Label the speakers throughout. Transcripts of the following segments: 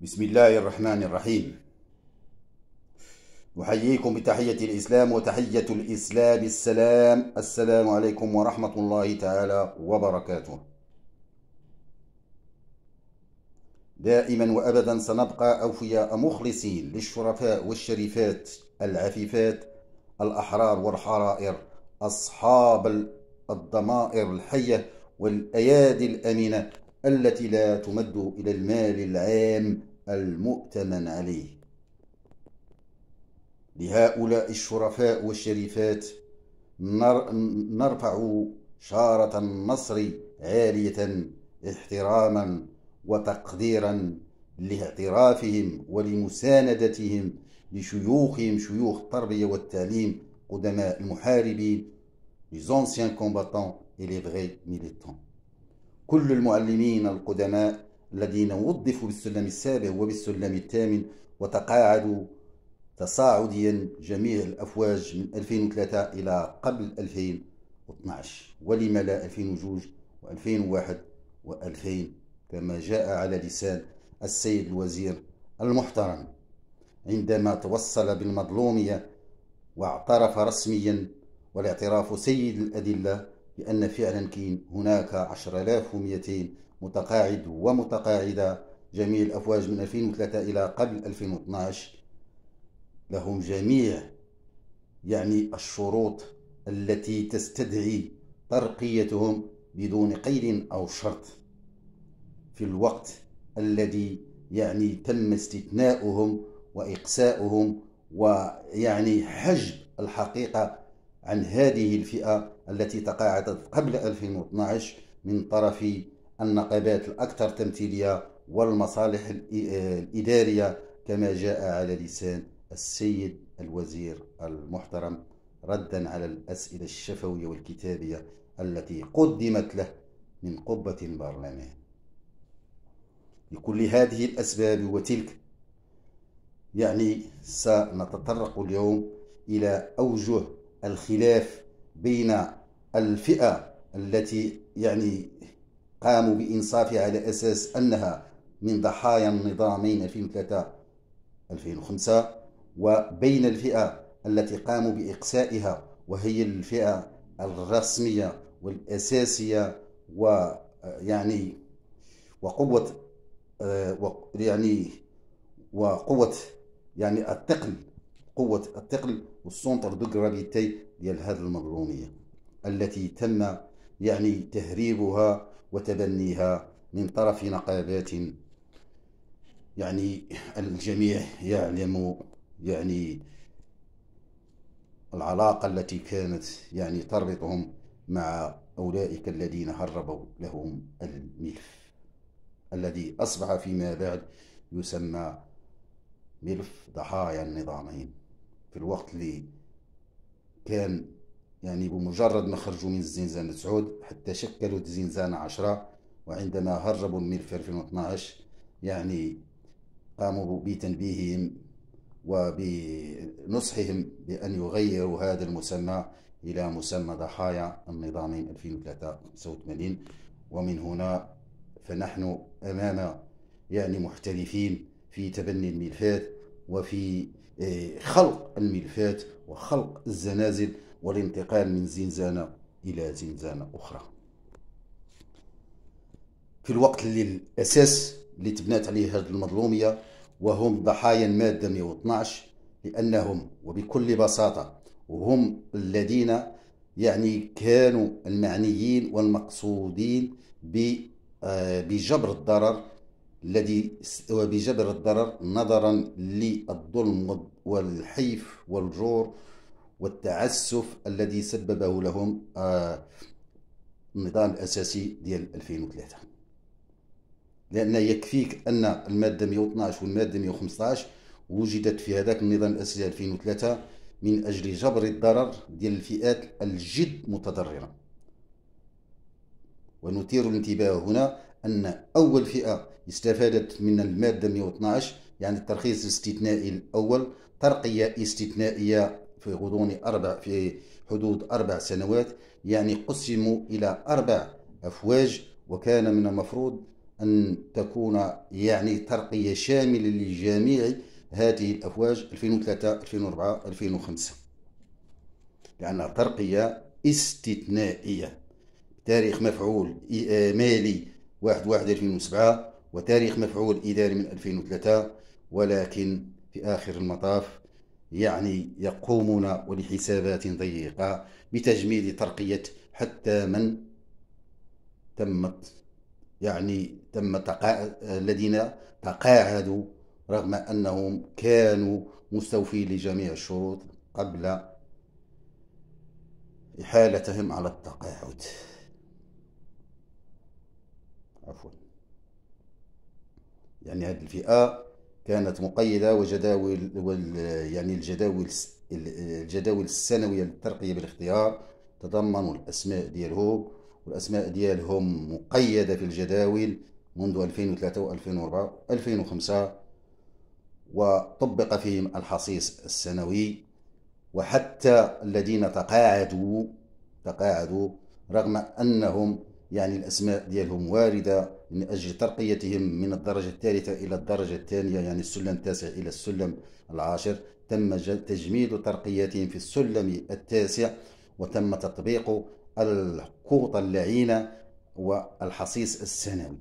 Speaker 1: بسم الله الرحمن الرحيم أحييكم بتحية الإسلام وتحية الإسلام السلام السلام عليكم ورحمة الله تعالى وبركاته دائما وأبدا سنبقى أوفياء مخلصين للشرفاء والشريفات العفيفات الأحرار والحرائر أصحاب الضمائر الحية والأيادي الأمينة التي لا تمد إلى المال العام المؤتمن عليه لهؤلاء الشرفاء والشريفات نرفع شارة النصر عالية احتراما وتقديرا لاعترافهم ولمساندتهم لشيوخهم شيوخ التربية والتعليم قدماء المحاربين les anciens combattants et les vrais militants. كل المعلمين القدماء الذين وظفوا بالسلم السابع وبالسلم الثامن وتقاعدوا تصاعديا جميع الأفواج من 2003 إلى قبل 2012 ولم لا 2002 و2001 و2000 كما جاء على لسان السيد الوزير المحترم عندما توصل بالمظلومية واعترف رسميا والاعتراف سيد الأدلة بأن فعلا كاين هناك 10200 متقاعد ومتقاعدة جميع الأفواج من 2003 إلى قبل 2012 لهم جميع يعني الشروط التي تستدعي ترقيتهم بدون قيد أو شرط في الوقت الذي يعني تم استثناؤهم وإقساؤهم ويعني حجب الحقيقة عن هذه الفئة التي تقاعدت قبل 2012 من طرف النقابات الأكثر تمثيلية والمصالح الإدارية كما جاء على لسان السيد الوزير المحترم ردا على الأسئلة الشفوية والكتابية التي قدمت له من قبة البرلمان لكل هذه الأسباب وتلك يعني سنتطرق اليوم إلى أوجه الخلاف بين الفئة التي يعني قاموا بإنصافها على أساس أنها من ضحايا النظامين 2003 2005 وبين الفئة التي قاموا بإقسائها وهي الفئة الرسمية والأساسية ويعني وقوة آه، يعني وقوة يعني الثقل قوة الثقل والسونتر دو جرافيتي ديال هذه المظلومية التي تم يعني تهريبها وتبنيها من طرف نقابات يعني الجميع يعلم يعني العلاقة التي كانت يعني تربطهم مع أولئك الذين هربوا لهم الملف الذي أصبح فيما بعد يسمى ملف ضحايا النظامين في الوقت اللي كان يعني بمجرد ما خرجوا من الزنزانة تسعود حتى شكلوا الزنزانة عشرة وعندما هربوا من في 2012 يعني قاموا بتنبيههم وبنصحهم بأن يغيروا هذا المسمى إلى مسمى ضحايا النظامين 2385 ومن هنا فنحن أمام يعني محترفين في تبني الملفات وفي إيه، خلق الملفات وخلق الزنازل والانتقال من زنزانة إلى زنزانة أخرى في الوقت اللي الأساس اللي تبنات عليه هذه المظلومية وهم ضحايا المادة 112 لأنهم وبكل بساطة وهم الذين يعني كانوا المعنيين والمقصودين آه، بجبر الضرر الذي وبجبر الضرر نظرا للظلم والحيف والجور والتعسف الذي سببه لهم آه، النظام الأساسي ديال 2003 لأن يكفيك أن المادة 112 والمادة 115 وجدت في هذاك النظام الأساسي 2003 من أجل جبر الضرر ديال الفئات الجد متضررة ونثير الانتباه هنا أن أول فئة استفادت من المادة 112 يعني الترخيص الاستثنائي الأول ترقية استثنائية في غضون أربع في حدود أربع سنوات يعني قسموا إلى أربع أفواج وكان من المفروض أن تكون يعني ترقية شاملة لجميع هذه الأفواج 2003 2004 2005 لأنها ترقية استثنائية تاريخ مفعول آه، مالي 1 1 2007 وتاريخ مفعول إداري من 2003 ولكن في آخر المطاف يعني يقومون ولحسابات ضيقة بتجميد ترقية حتى من تمت يعني تم تقا... الذين تقاعدوا رغم أنهم كانوا مستوفين لجميع الشروط قبل إحالتهم على التقاعد عفوا يعني هذه الفئة كانت مقيدة وجداول وال يعني الجداول الجداول السنوية للترقية بالاختيار تضمنوا الأسماء ديالهم والأسماء ديالهم مقيدة في الجداول منذ 2003 و 2004 2005 وطبق فيهم الحصيص السنوي وحتى الذين تقاعدوا تقاعدوا رغم أنهم يعني الأسماء ديالهم واردة من أجل ترقيتهم من الدرجة الثالثة إلى الدرجة الثانية يعني السلم التاسع إلى السلم العاشر تم تجميد ترقيتهم في السلم التاسع وتم تطبيق القوط اللعينة والحصيص السنوي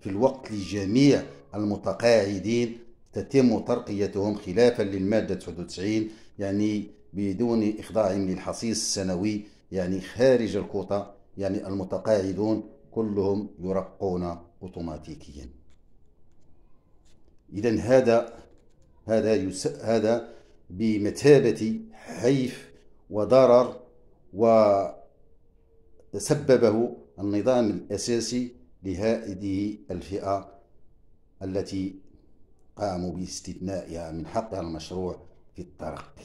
Speaker 1: في الوقت لجميع المتقاعدين تتم ترقيتهم خلافا للمادة 99 يعني بدون إخضاعهم للحصيص السنوي يعني خارج الكوطة يعني المتقاعدون كلهم يرقون اوتوماتيكيا اذا هذا هذا يس هذا بمثابه حيف وضرر وسببه النظام الاساسي لهذه الفئه التي قاموا باستثنائها من حقها المشروع في الترقي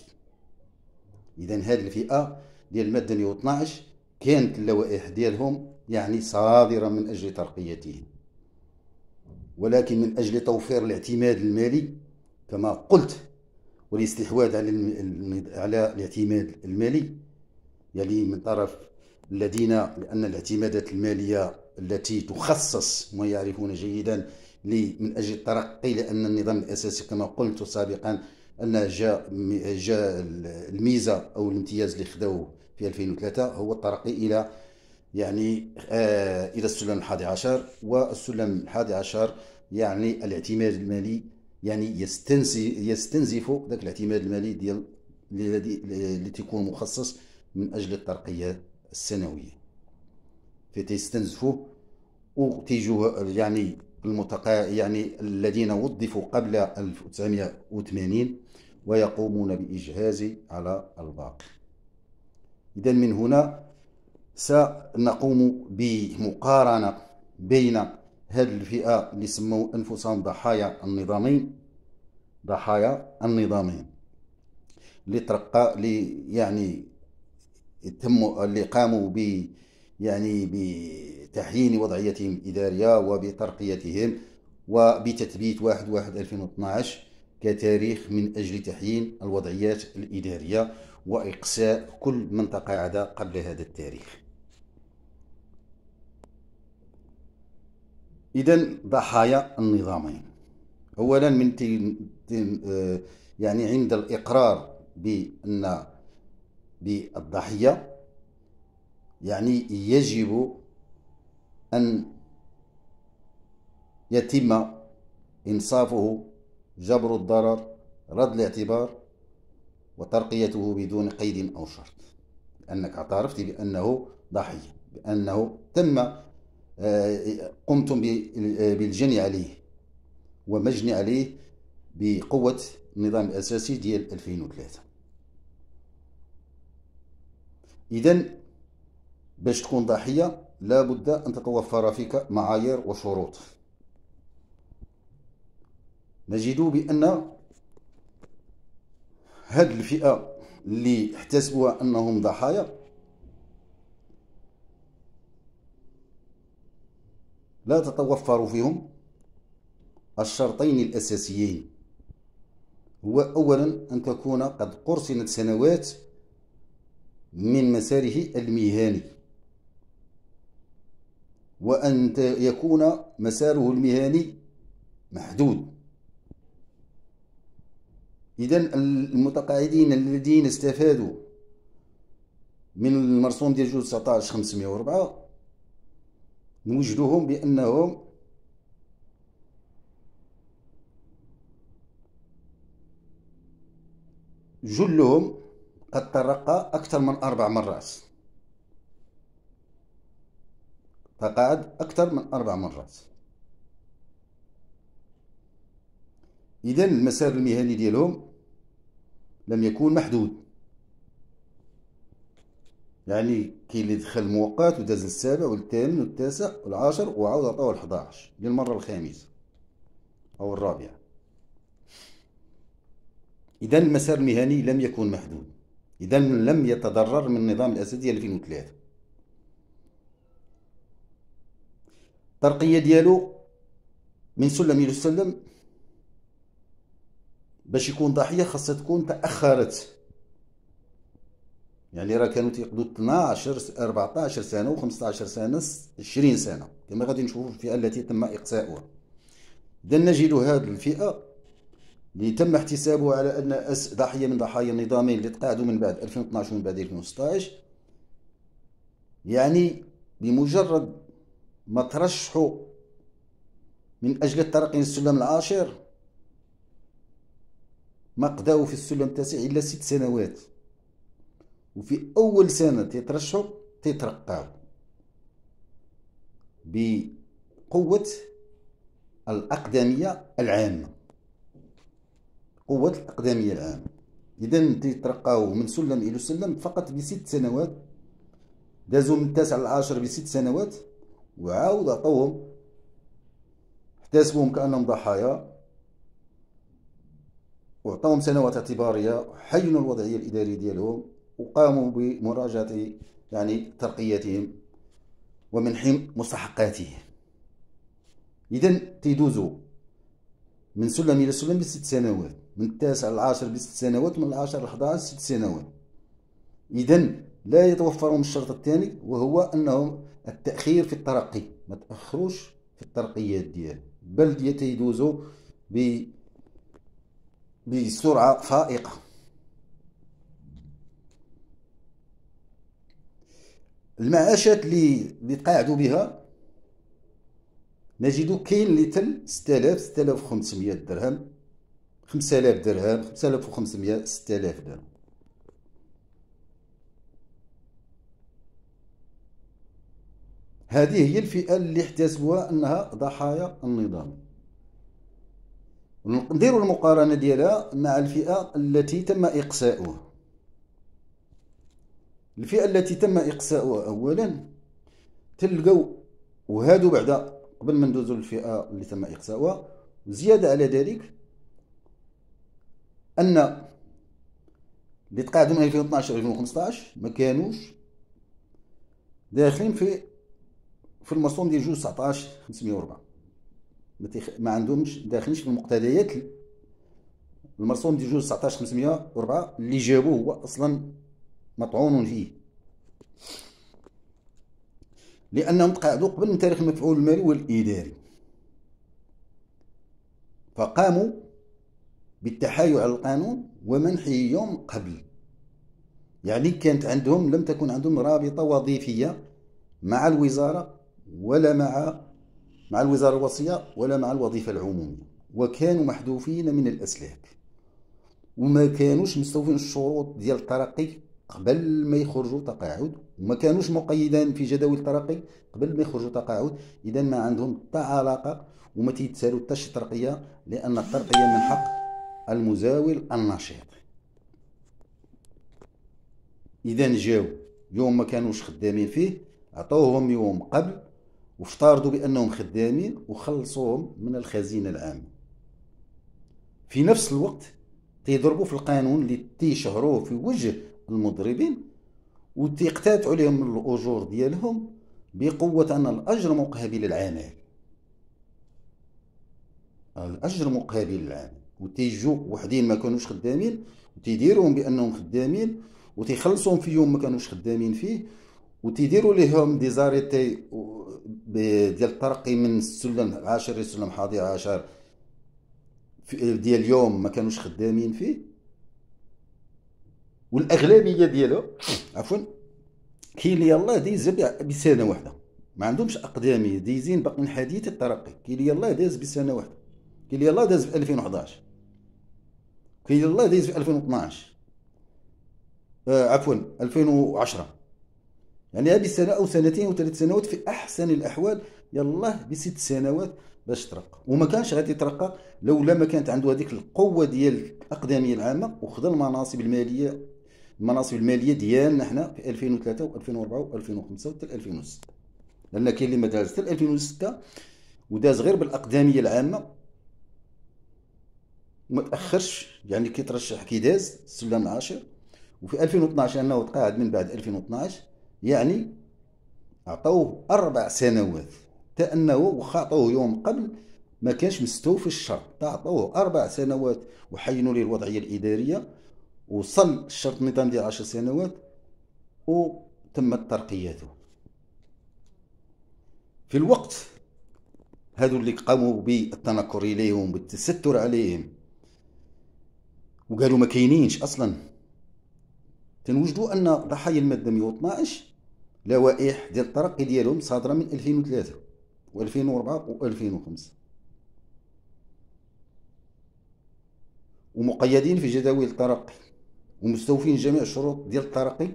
Speaker 1: اذا هذه الفئه ديال الماده 12 كانت اللوائح ديالهم يعني صادرة من أجل ترقيتهم ولكن من أجل توفير الاعتماد المالي كما قلت والاستحواذ على على الاعتماد المالي يعني من طرف الذين لأن الاعتمادات المالية التي تخصص ما يعرفون جيدا من أجل الترقي لأن النظام الأساسي كما قلت سابقا أن جاء جا الميزة أو الامتياز اللي خداوه في 2003 هو الترقي إلى يعني آه إلى السلم الحادي عشر والسلم الحادي عشر يعني الاعتماد المالي يعني يستنزف ذاك الاعتماد المالي ديال اللي تيكون مخصص من أجل الترقية السنوية و وتيجوا يعني المتقا يعني الذين وظفوا قبل 1980 ويقومون بإجهاز على الباقي إذا من هنا سنقوم بمقارنة بين هذه الفئة اللي سموا أنفسهم ضحايا النظامين ضحايا النظامين اللي ترقى اللي يعني تم اللي قاموا ب يعني بتحيين وضعيتهم الإدارية وبترقيتهم وبتثبيت 1 1 2012 كتاريخ من أجل تحيين الوضعيات الإدارية وإقصاء كل من تقاعد قبل هذا التاريخ إذا ضحايا النظامين أولا من تين تين آه، يعني عند الإقرار بأن بالضحية يعني يجب أن يتم إنصافه جبر الضرر رد الاعتبار وترقيته بدون قيد أو شرط لأنك اعترفت بأنه ضحية بأنه تم آه، قمتم بالجني عليه ومجني عليه بقوة النظام الأساسي ديال 2003 إذا باش تكون ضحية لابد أن تتوفر فيك معايير وشروط نجد بأن هاد الفئة اللي احتسبوها أنهم ضحايا لا تتوفر فيهم الشرطين الأساسيين هو أولا أن تكون قد قرصنت سنوات من مساره المهني وأن يكون مساره المهني محدود إذا المتقاعدين الذين استفادوا من المرسوم ديال جوج 19 504 نوجدهم بأنهم جلهم قد ترقى أكثر من أربع مرات تقاعد أكثر من أربع مرات إذا المسار المهني ديالهم لم يكون محدود يعني كاين اللي دخل مؤقت وداز السابع والثامن والتاسع والعاشر وعاود عطاوه ال11 للمره الخامسه او الرابعه اذا المسار المهني لم يكن محدود اذا لم يتضرر من النظام الاساسي ديال 2003 الترقيه ديالو من سلم الى سلم باش يكون ضحيه خاصها تكون تاخرت يعني راه كانوا تيقضوا 12 14 سنه و15 سنه 20 سنه كما غادي نشوفوا الفئه التي تم اقصاؤها اذا نجد هذه الفئه اللي تم احتسابه على ان أس ضحيه من ضحايا النظامين اللي تقاعدوا من بعد 2012 ومن بعد 2016 يعني بمجرد ما ترشحوا من اجل الترقي للسلم العاشر ما قداو في السلم التاسع الا ست سنوات وفي اول سنه تترشحوا تيترقاو بقوه الاقدميه العامه قوه الاقدميه العامه اذا تيترقاو من سلم الى سلم فقط بست سنوات دازو من التاسع للعاشر بست سنوات وعاود عطوهم احتسبوهم كانهم ضحايا وعطاهم سنوات اعتباريه حينوا الوضعيه الاداريه ديالهم وقاموا بمراجعه يعني ترقياتهم ومنحهم مستحقاتهم اذا تيدوزوا من سلم الى سلم بست سنوات من التاسع للعاشر بست سنوات من العاشر للحداعش ست سنوات اذا لا يتوفرهم الشرط الثاني وهو انهم التاخير في الترقي ما تاخروش في الترقيات ديالهم بل يتيدوزوا ب بسرعة فائقة المعاشات اللي نتقاعدو بها نجدو كاين اللي تل 6000 6500 درهم 5000 درهم 5500 6000 درهم هذه هي الفئة اللي احتسبوها أنها ضحايا النظام نديروا المقارنه ديالها مع الفئه التي تم اقساؤها الفئه التي تم اقساؤها اولا تلقاو وهادو بعدا قبل ما ندوزو للفئه اللي تم اقساؤها زياده على ذلك ان اللي تقاعدوا من 2012 2015 ما كانوش داخلين في في المرسوم ديال جوج 19 504 ما, تخ... ما عندهمش داخلينش في المقتضيات المرسوم دي جوج 19 504 اللي جابوه هو اصلا مطعون فيه لانهم تقاعدوا قبل من تاريخ المفعول المالي والاداري فقاموا بالتحايل على القانون ومنحه يوم قبل يعني كانت عندهم لم تكن عندهم رابطه وظيفيه مع الوزاره ولا مع مع الوزارة الوصية ولا مع الوظيفة العمومية وكانوا محذوفين من الأسلاك وما كانوش مستوفين الشروط ديال الترقي قبل ما يخرجوا تقاعد وما كانوش مقيدان في جداول الترقي قبل ما يخرجوا تقاعد اذا ما عندهم حتى علاقه وما تيتسالوا حتى شي ترقيه لان الترقيه من حق المزاول النشيط اذا جاو يوم ما كانوش خدامين فيه عطوهم يوم قبل وافترضوا بأنهم خدامين وخلصوهم من الخزينة العامة في نفس الوقت تيضربوا في القانون اللي تيشهروه في وجه المضربين وتقتاتعوا لهم الأجور ديالهم بقوة أن الأجر مقابل العمل الأجر مقابل العمل وتيجوا وحدين ما كانوش خدامين وتيديروهم بأنهم خدامين وتيخلصوهم في يوم ما كانوش خدامين فيه وتيديروا لهم دي زاريتي ديال الترقي من السلم عاشر السلم حادي عاشر ديال اليوم ما كانوش خدامين فيه والاغلبيه ديالو عفوا كاين يلاه دايز بسنه واحده ما عندهمش اقداميه دايزين من حديث الترقي كاين يلاه داز بسنه واحده كاين يلاه داز في 2011 كاين يلاه داز في 2012 آه عفوا 2010 يعني هذه سنة أو سنتين أو ثلاث سنوات في أحسن الأحوال يلا بست سنوات باش ترقى وما كانش غادي يترقى لولا ما كانت عنده هذيك القوه ديال الاقدميه العامه وخذ المناصب الماليه المناصب الماليه ديالنا حنا في 2003 و2004 و2005 وحتى 2006 لان كاين اللي ما داز حتى 2006 وداز غير بالاقدميه العامه وما تاخرش يعني كيترشح كيداز السلم العاشر وفي 2012 انه تقاعد من بعد 2012 يعني عطوه أربع سنوات حتى أنه واخا يوم قبل ما كانش مستوفي الشرط تعطوه أربع سنوات وحينوا ليه الوضعية الإدارية وصل الشرط النظام ديال عشر سنوات وتم ترقيته في الوقت هذو اللي قاموا بالتنكر إليهم بالتستر عليهم وقالوا ما كاينينش أصلا تنوجدوا ان ضحايا الماده 112 لوائح ديال الترقي ديالهم صادره من 2003 و2004 و2005 ومقيدين في جداول الترقي ومستوفين جميع الشروط ديال الترقي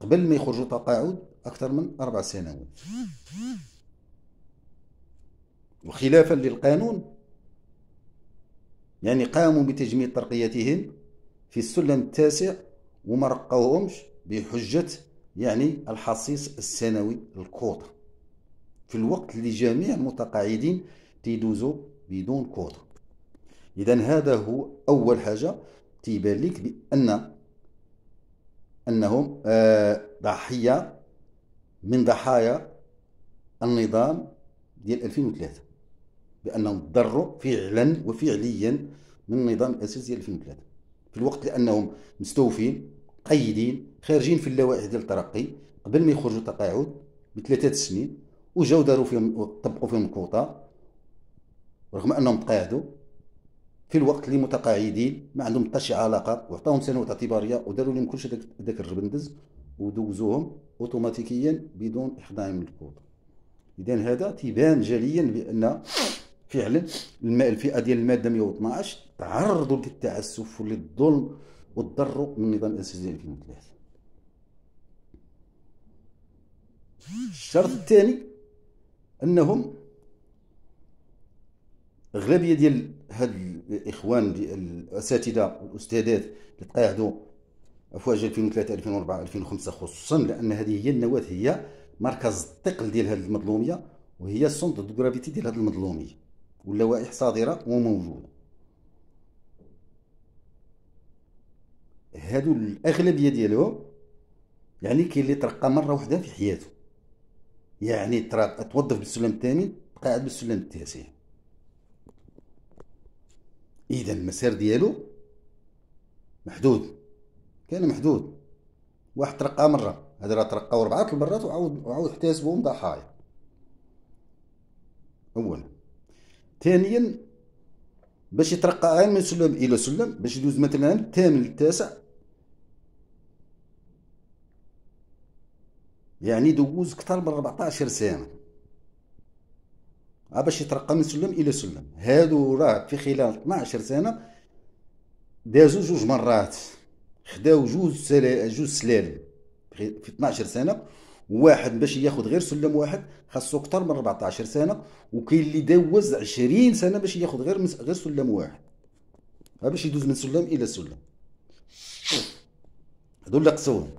Speaker 1: قبل ما يخرجوا تقاعد اكثر من اربع سنوات وخلافا للقانون يعني قاموا بتجميد ترقيتهم في السلم التاسع وما رقوهمش بحجة يعني الحصيص السنوي الكوطة في الوقت اللي جميع المتقاعدين تيدوزوا بدون كوطة إذا هذا هو أول حاجة تيبان لك بأن أنهم آه، ضحية من ضحايا النظام ديال 2003 بأنهم ضروا فعلا وفعليا من النظام الأساسي ديال 2003 في الوقت لأنهم مستوفين مقيدين خارجين في اللوائح ديال الترقي قبل ما يخرجوا تقاعد بثلاثه سنين وجاو داروا فيهم طبقوا فيهم الكوطه رغم انهم تقاعدوا في الوقت اللي متقاعدين ما عندهم حتى شي علاقه وعطاهم سنوات اعتباريه وداروا لهم كلشي داك الربندز ودوزوهم اوتوماتيكيا بدون من الكوطا اذا هذا تيبان جليا بان فعلا الفئه ديال الماده 112 تعرضوا للتعسف وللظلم وتضروا من نظام الاساسي 2003 الشرط الثاني انهم اغلبيه ديال هاد الاخوان ديال الاساتذه والاستاذات اللي تقاعدوا افواج 2003 2004 2005 خصوصا لان هذه هي النواه هي مركز الثقل ديال هذه المظلوميه وهي السنتر دو غرافيتي ديال هذه المظلوميه واللوائح صادره وموجوده هادو الاغلبيه ديالهم يعني كاين اللي ترقى مره واحده في حياته يعني توظف بالسلم الثامن قاعد بالسلم التاسع اذا المسار ديالو محدود كان محدود واحد ترقى مره هذا راه ترقاو ربعه المرات وعاود وعاود احتسبهم ضحايا اولا ثانيا باش يترقى من سلم الى سلم باش يدوز مثلا الثامن للتاسع يعني دوز كتر من 14 سنه أه، باش يترقى من سلم الى سلم هادو راه في خلال 12 سنه دازو جوج مرات خداو جوج سلا... جوج سلالم في 12 سنه واحد باش ياخذ غير سلم واحد خاصو اكثر من 14 سنه وكاين اللي دوز 20 سنه باش ياخذ غير مس... غير سلم واحد أه، باش يدوز من سلم الى سلم هادو اللي قصوهم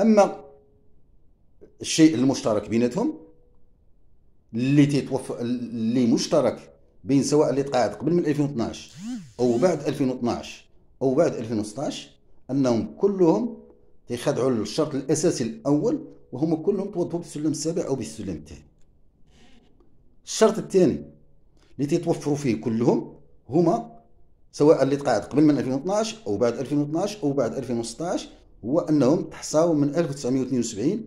Speaker 1: اما الشيء المشترك بيناتهم اللي تيتوفر اللي مشترك بين سواء اللي تقاعد قبل من 2012 او بعد 2012 او بعد 2016 انهم كلهم تيخدعوا الشرط الاساسي الاول وهم كلهم توظفوا بالسلم السابع او بالسلم الثاني الشرط الثاني اللي تيتوفروا فيه كلهم هما سواء اللي تقاعد قبل من 2012 او بعد 2012 او بعد 2016 هو أنهم تحصاو من 1972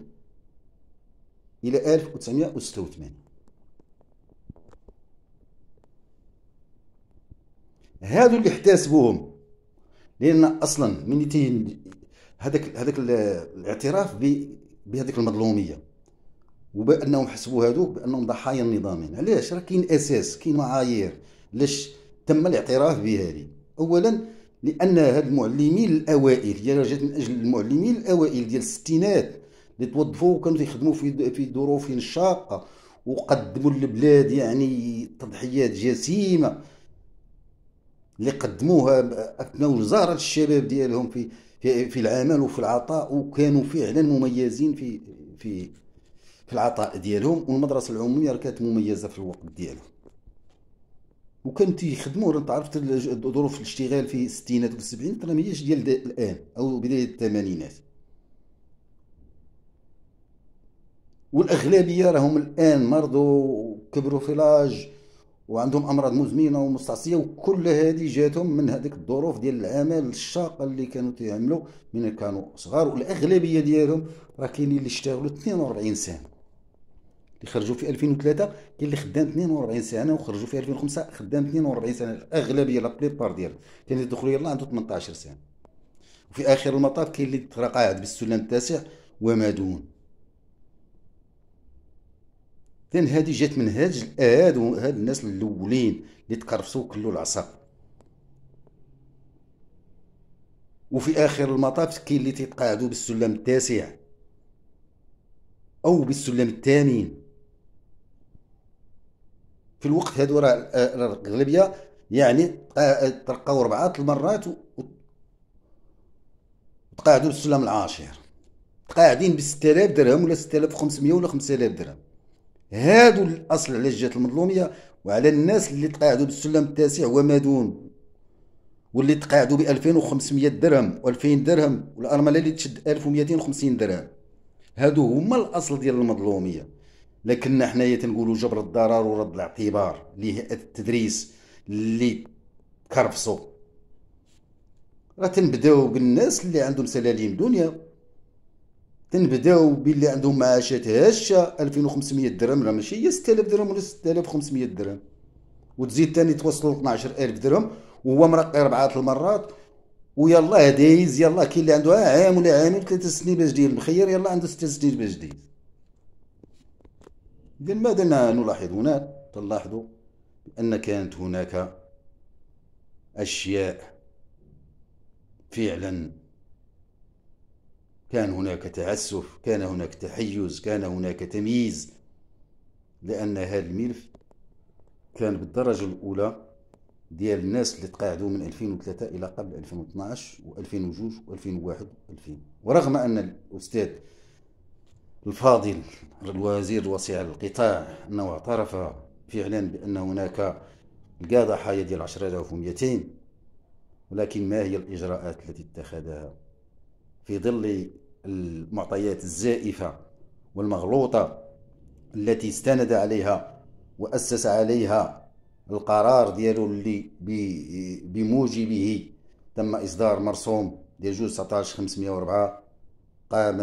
Speaker 1: إلى 1986 هادو اللي احتسبوهم لأن أصلا من تين هذاك هذاك الاعتراف بهذيك المظلومية وبأنهم حسبوا هادوك بأنهم ضحايا النظامين علاش راه كاين أساس كاين معايير لاش تم الاعتراف بهذه أولا لان هاد المعلمين الاوائل هي جات من اجل المعلمين الاوائل ديال الستينات اللي توظفوا وكانوا يخدموا في في ظروف شاقه وقدموا للبلاد يعني تضحيات جسيمه اللي قدموها اثناء وزاره الشباب ديالهم في في, في العمل وفي العطاء وكانوا فعلا مميزين في في في العطاء ديالهم والمدرسه العموميه كانت مميزه في الوقت ديالهم وكان تيخدموا انت عرفت ظروف الاشتغال في الستينات والسبعينات راه ماهيش ديال الان او بدايه الثمانينات والاغلبيه راهم الان مرضوا وكبروا في لاج وعندهم امراض مزمنه ومستعصيه وكل هذه جاتهم من هذيك الظروف ديال العمل الشاقه اللي كانوا تيعملوا من كانوا صغار والاغلبيه ديالهم راه كاينين اللي اشتغلوا 42 سنه اللي خرجوا في 2003 كاين اللي خدام 42 سنه وخرجوا في 2005 خدام 42 سنه الاغلبيه لا بليبار ديالهم كاين اللي دخلوا يلاه عنده 18 سنه وفي اخر المطاف كاين اللي ترقاعد بالسلم التاسع وما دون اذا هذه جات من هاد الاهاد وهاد الناس الاولين اللي تكرفسوا كلوا العصا وفي اخر المطاف كاين اللي تيتقاعدوا بالسلم التاسع او بالسلم الثامن في الوقت هذا راه الاغلبيه يعني ترقاو اربعه المرات وتقاعدوا بالسلم العاشر تقاعدين ب 6000 درهم ولا 6500 ولا 5000 درهم هادو الاصل على الجهه المظلوميه وعلى الناس اللي تقاعدوا بالسلم التاسع وما دون واللي تقاعدوا ب 2500 درهم و2000 درهم والارمله اللي تشد 1250 درهم هادو هما الاصل ديال المظلوميه لكن حنايا تنقولوا جبر الضرر ورد الاعتبار لهيئه التدريس اللي كرفصوا راه تنبداو بالناس اللي عندهم سلالم دنيا تنبداو باللي عندهم معاشات هشه 2500 درهم راه ماشي هي 6000 درهم ولا 6500 درهم وتزيد تاني توصل ل 12000 درهم وهو مرقي اربعه المرات ويلا دايز يلا كاين اللي عنده عام ولا عامين ثلاث سنين باش يدير المخير يلا عنده ست سنين باش يدير إذا ماذا نلاحظ هناك تلاحظوا أن كانت هناك أشياء فعلا كان هناك تعسف كان هناك تحيز كان هناك تمييز لأن هذا الملف كان بالدرجة الأولى ديال الناس اللي تقاعدوا من 2003 إلى قبل 2012 و2002 و2001 و2000 ورغم أن الأستاذ الفاضل الوزير وسيع القطاع أنه اعترف فعلا بأن هناك لقى ضحايا ديال 10200 ولكن ما هي الإجراءات التي اتخذها في ظل المعطيات الزائفة والمغلوطة التي استند عليها وأسس عليها القرار ديالو اللي بموجبه تم إصدار مرسوم ديال جوج 19504 قام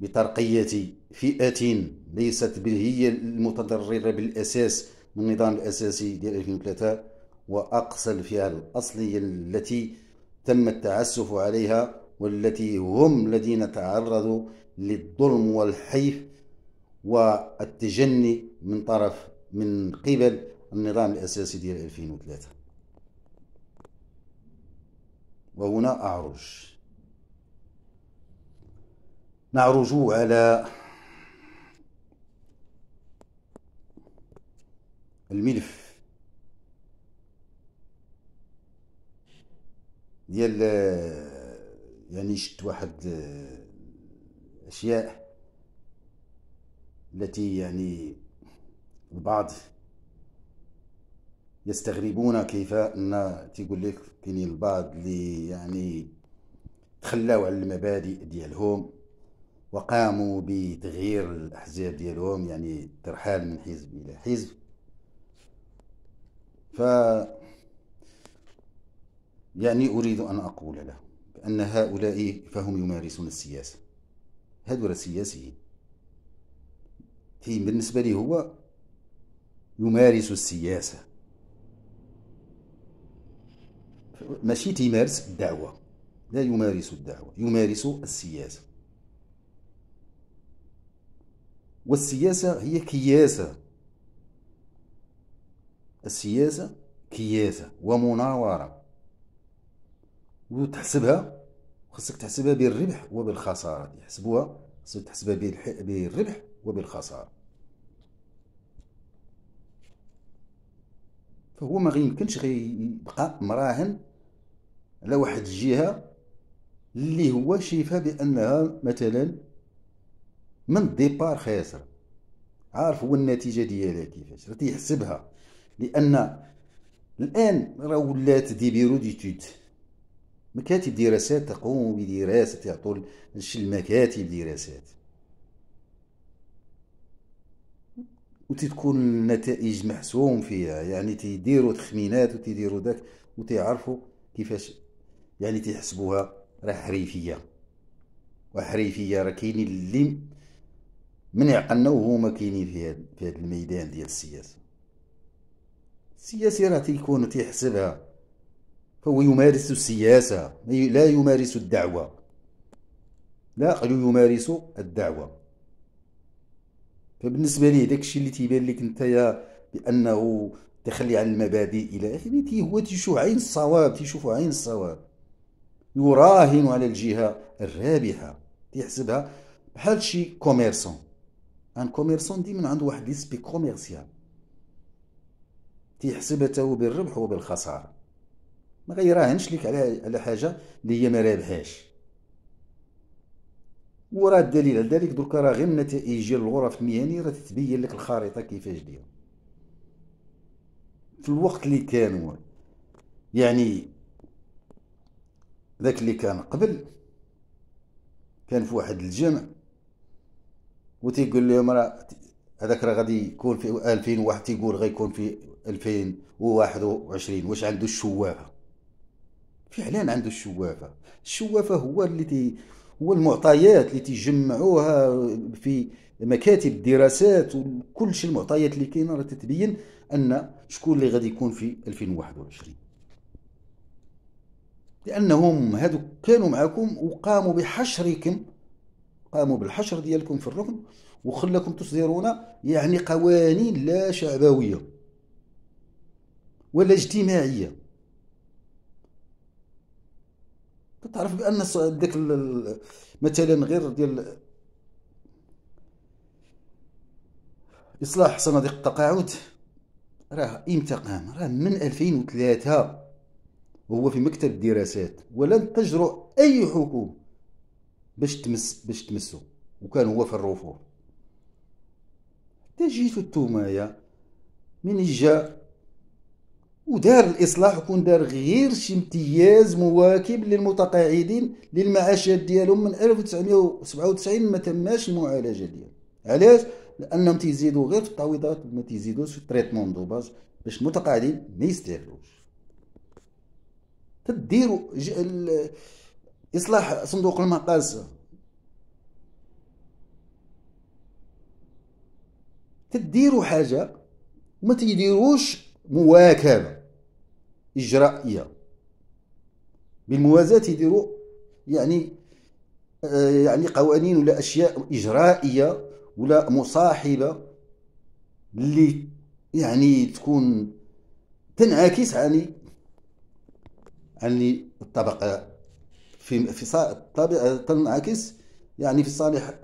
Speaker 1: بترقية فئة ليست هي المتضررة بالأساس من النظام الأساسي ديال 2003 وأقصى الفئة الأصلية التي تم التعسف عليها والتي هم الذين تعرضوا للظلم والحيف والتجني من طرف من قبل النظام الأساسي ديال 2003 وهنا أعرج نعرج على الملف ديال يعني شت واحد الاشياء التي يعني البعض يستغربون كيف ان تيقول لك كاينين البعض اللي يعني تخلاو على المبادئ ديالهم وقاموا بتغيير الأحزاب ديالهم يعني ترحال من حزب إلى حزب ف يعني أريد أن أقول له بأن هؤلاء فهم يمارسون السياسة هذو سياسيين في بالنسبة لي هو يمارس السياسة ماشي تيمارس الدعوة لا يمارس الدعوة يمارس السياسة والسياسة هي كياسة السياسة كياسة ومناورة وتحسبها خصك تحسبها بالربح وبالخسارة يحسبوها خصك تحسبها بالربح وبالخسارة فهو ما يمكنش يبقى مراهن على واحد الجهة اللي هو شايفها بأنها مثلا من الديبار خاسر عارف هو النتيجه ديالها كيفاش راه تيحسبها لان الان راه ولات دي بيرو ديتود مكاتب دراسات تقوم بدراسه يعطوا هادشي المكاتب دراسات وتتكون النتائج محسوم فيها يعني تيديروا تخمينات وتيديروا داك وتيعرفوا كيفاش يعني تيحسبوها راه حريفيه وحريفيه راه كاينين اللي من يعقلنا وهما كاينين في هذا في هذا الميدان ديال السياسه السياسي راه تيكون تيحسبها فهو يمارس السياسه لا يمارس الدعوه لا يمارس الدعوه فبالنسبه ليه داكشي اللي تيبان لك نتايا بانه تخلي على المبادئ الى اخره هو تيشوف عين الصواب تيشوف عين الصواب يراهن على الجهه الرابحه تيحسبها بحال شي كوميرسون ان كوميرسون ديما عنده واحد ليسبي كوميرسيال تيحسب حتى هو بالربح وبالخساره ما غيراهنش ليك على على حاجه اللي هي ما رابحاش وراه الدليل على ذلك دركا راه غير نتائج الغرف المهني راه تتبين لك الخريطه كيفاش دايره في الوقت اللي كانوا يعني ذاك اللي كان قبل كان في واحد الجمع وتيقول لهم راه هذاك راه غادي يكون في 2001 تيقول غيكون في 2021 واش عنده الشوافه فعلا عنده الشوافه الشوافه هو اللي تي هو المعطيات اللي تيجمعوها في مكاتب الدراسات وكل شيء المعطيات اللي كاينه راه تتبين ان شكون اللي غادي يكون في 2021 لانهم هادو كانوا معكم وقاموا بحشركم قاموا بالحشر ديالكم في الركن وخلاكم تصدرون يعني قوانين لا شعبوية ولا اجتماعية كتعرف بأن داك مثلا غير ديال إصلاح صناديق التقاعد راه إمتى قام راه من 2003 وهو في مكتب الدراسات ولن تجرؤ أي حكومة باش تمس باش تمسو وكان هو في الرفوف حتى جيتو التومايا من جا ودار الاصلاح وكون دار غير شي امتياز مواكب للمتقاعدين للمعاشات ديالهم من 1997 ما تماش المعالجه ديالهم علاش لانهم تيزيدوا غير في التعويضات ما تيزيدوش في التريتمون دو باز باش المتقاعدين ما يستاهلوش تديروا إصلاح صندوق المقاس تديروا حاجة وما تديروش مواكبة إجرائية بالموازاة يديروا يعني آه، يعني قوانين ولا أشياء إجرائية ولا مصاحبة اللي يعني تكون تنعكس عن عن الطبقة في في تنعكس يعني في صالح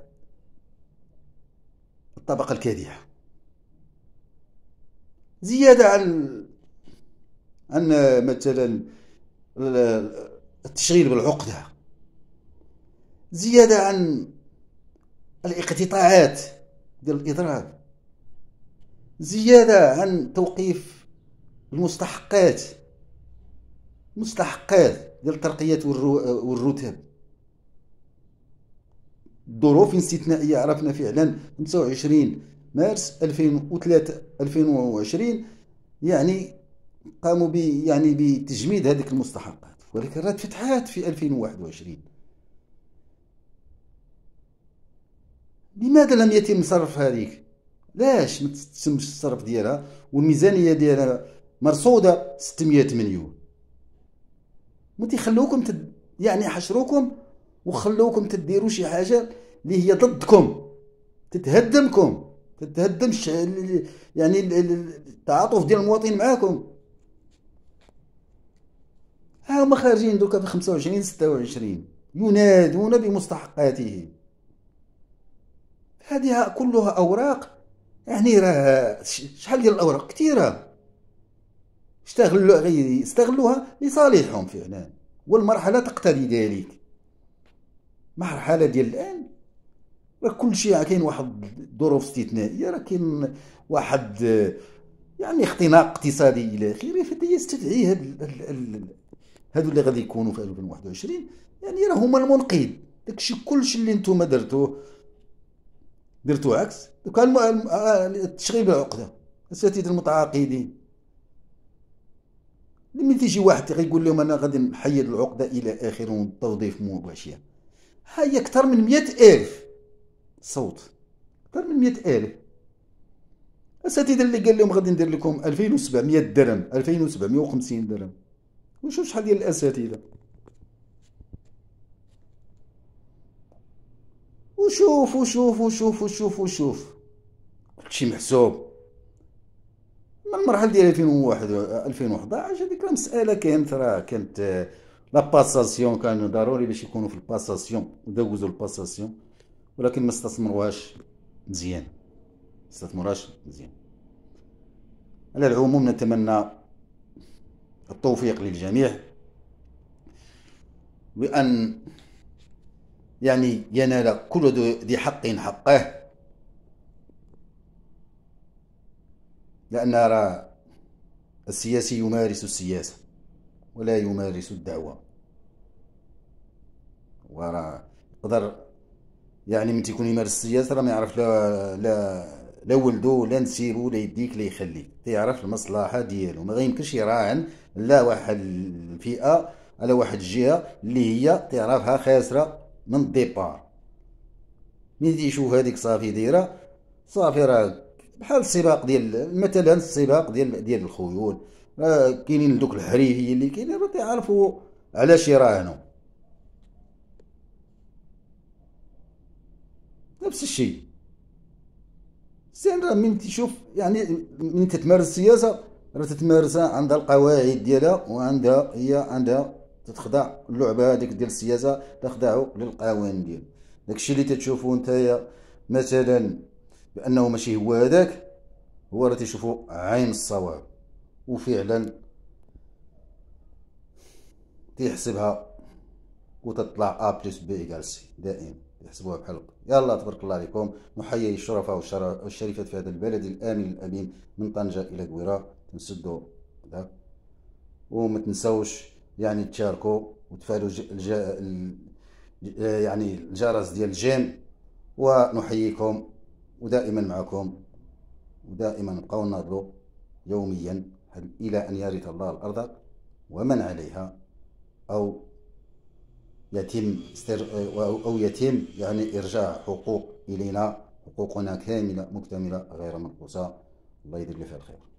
Speaker 1: الطبقة الكادحة زيادة عن عن مثلا التشغيل بالعقدة زيادة عن الاقتطاعات ديال الإضراب زيادة عن توقيف المستحقات مستحقات ديال الترقيات والرتب ظروف استثنائيه عرفنا فعلا 25 مارس 2003 2020 يعني قاموا ب يعني بتجميد هذيك المستحقات ولكن راه تفتحات في 2021 لماذا لم يتم صرف هذيك لاش ما تتمش الصرف ديالها والميزانيه ديالها مرصوده 600 مليون ما تيخلوكم تد... يعني حشروكم وخلوكم تديروا شي حاجه اللي هي ضدكم تتهدمكم تتهدم يعني التعاطف ديال المواطنين معاكم ها هما خارجين دوكا في 25 26 ينادون بمستحقاتهم هذه كلها اوراق يعني راه شحال ديال الاوراق كثيره استغلوا استغلوها لصالحهم فعلا والمرحله تقتضي ذلك مرحله ديال الان راه كلشي كاين واحد الظروف استثنائيه راه كاين واحد يعني اختناق اقتصادي الى اخره فيستدعي هاد هادو اللي غادي يكونوا في 2021 يعني راه هما المنقذ داكشي كلشي اللي نتوما درتوه درتو عكس كان آه، التشغيل بالعقده اساتذه المتعاقدين ملي تيجي واحد يقول لهم انا غادي نحيد العقده الى اخره والتوظيف مباشر هاي اكثر من مئة الف صوت اكثر من مئة الف الاساتذه اللي قال لهم غادي ندير لكم 2700 درهم 2750 درهم وشوف شحال ديال الاساتذه وشوف وشوف وشوف وشوف وشوف كلشي محسوب المرحله ديال 2001 2011 هذيك المساله كانت راه كانت آه، لا باساسيون كان ضروري باش يكونوا في الباساسيون ودوزوا الباساسيون ولكن ما استثمروهاش مزيان ما استثمروهاش مزيان على العموم نتمنى التوفيق للجميع بأن يعني ينال كل ذي حق حقه لأن راه السياسي يمارس السياسة ولا يمارس الدعوة وراه يقدر يعني من تيكون يمارس السياسة راه ما يعرف لا لا لا ولدو لا نسيرو لا يديك لا يخليك تيعرف المصلحة ديالو ما غيمكنش يراعن لا واحد الفئة على واحد الجهة اللي هي تعرفها خاسرة من الديبار ملي تيشوف هذيك صافي دايره صافي راه بحال السباق ديال مثلا السباق ديال ديال الخيول آه، كاينين دوك الحريفيين اللي كاينين راه تيعرفوا علاش يراهنوا نفس الشيء زين راه من تيشوف يعني من تتمارس السياسه راه تتمارسها عندها القواعد ديالها وعندها هي عندها تتخضع اللعبه هذيك ديال السياسه تخضع للقوانين ديالها داكشي اللي تتشوفو نتايا مثلا بانه ماشي هو هذاك هو راه تيشوفو عين الصواب وفعلا تيحسبها وتطلع ا بلس بي ايكال سي دائما يحسبوها بحال يلا تبارك الله عليكم نحيي الشرفاء والشريفات في هذا البلد الامن الامين من طنجه الى كويره تنسدوا هذا وما تنساوش يعني تشاركوا وتفعلوا الج... يعني الجرس ديال الجيم ونحييكم ودائما معكم ودائما نبقاو نناضلوا يوميا إلى أن يرث الله الأرض ومن عليها أو يتم استر... أو يتم يعني إرجاع حقوق إلينا حقوقنا كاملة مكتملة غير منقوصة الله يدير لي في الخير